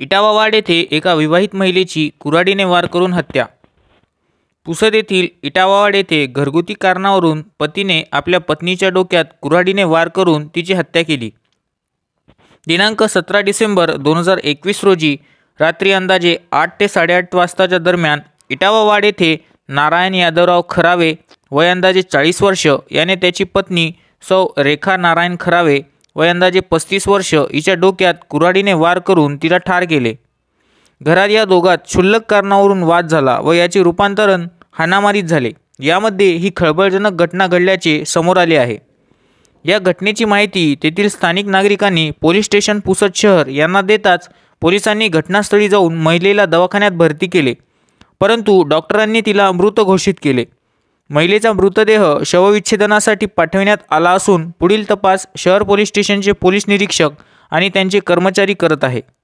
इटावावाड येथे एका विवाहित महिलेची कुऱ्हाडीने वार करून हत्या पुसद येथील इटावावाड येथे घरगुती कारणावरून पतीने आपल्या पत्नीच्या डोक्यात कुऱ्हाडीने वार करून तिची हत्या केली दिनांक सतरा डिसेंबर दोन हजार एकवीस रोजी रात्री अंदाजे आठ ते साडेआठ वाजताच्या दरम्यान इटावावाड येथे नारायण यादवराव खरावे वय अंदाजे चाळीस वर्ष याने त्याची पत्नी सौ रेखा नारायण खरावे व अंदाजे पस्तीस वर्ष हिच्या डोक्यात कुऱ्हाडीने वार करून तिला ठार केले घरात या दोघात क्षुल्लक कारणावरून वाद झाला व याचे रूपांतरण हाणामारीत झाले यामध्ये ही खळबळजनक घटना घडल्याचे समोर आले आहे या घटनेची माहिती तेथील स्थानिक नागरिकांनी पोलीस स्टेशन पुसद शहर यांना देताच पोलिसांनी घटनास्थळी जाऊन महिलेला दवाखान्यात भरती केले परंतु डॉक्टरांनी तिला मृत घोषित केले महिलेचा मृतदेह शवविच्छेदनासाठी पाठविण्यात आला असून पुढील तपास शहर पोलीस स्टेशनचे पोलीस निरीक्षक आणि त्यांचे कर्मचारी करत आहे